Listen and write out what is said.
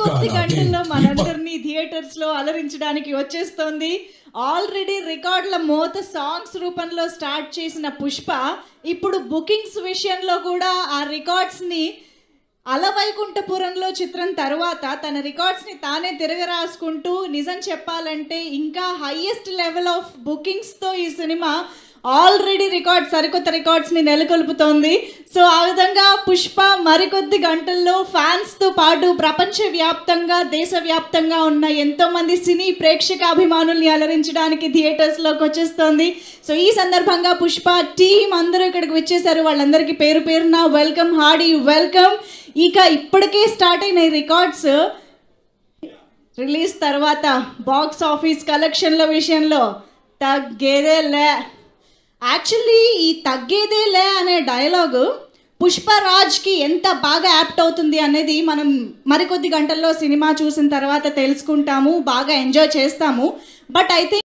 కొద్ది గంటల్లో మనందరినీ థియేటర్స్ లో అలరించడానికి వచ్చేస్తోంది ఆల్రెడీ రికార్డుల మోత సాంగ్స్ రూపంలో స్టార్ట్ చేసిన పుష్ప ఇప్పుడు బుకింగ్స్ విషయంలో కూడా ఆ రికార్డ్స్ ని అలవైకుంఠపురంలో చిత్రం తర్వాత తన రికార్డ్స్ని తానే రాసుకుంటూ నిజం చెప్పాలంటే ఇంకా హయ్యెస్ట్ లెవెల్ ఆఫ్ బుకింగ్స్తో ఈ సినిమా ఆల్రెడీ రికార్డ్ సరికొత్త రికార్డ్స్ని నెలకొల్పుతోంది సో ఆ విధంగా పుష్ప మరికొద్ది గంటల్లో ఫ్యాన్స్తో పాటు ప్రపంచవ్యాప్తంగా దేశవ్యాప్తంగా ఉన్న ఎంతోమంది సినీ ప్రేక్షక అభిమానుల్ని అలరించడానికి థియేటర్స్లోకి వచ్చేస్తోంది సో ఈ సందర్భంగా పుష్ప టీం అందరూ ఇక్కడికి వచ్చేసారు వాళ్ళందరికీ పేరు పేరున వెల్కమ్ హాడీ వెల్కమ్ ఇక ఇప్పటికే స్టార్ట్ అయిన రికార్డ్స్ రిలీజ్ తర్వాత బాక్స్ ఆఫీస్ కలెక్షన్ల విషయంలో తగ్గేదే లే యాక్చువల్లీ ఈ తగ్గేదేలే అనే డైలాగు పుష్పరాజ్కి ఎంత బాగా యాప్ట్ అవుతుంది అనేది మనం మరికొద్ది గంటల్లో సినిమా చూసిన తర్వాత తెలుసుకుంటాము బాగా ఎంజాయ్ చేస్తాము బట్ అయితే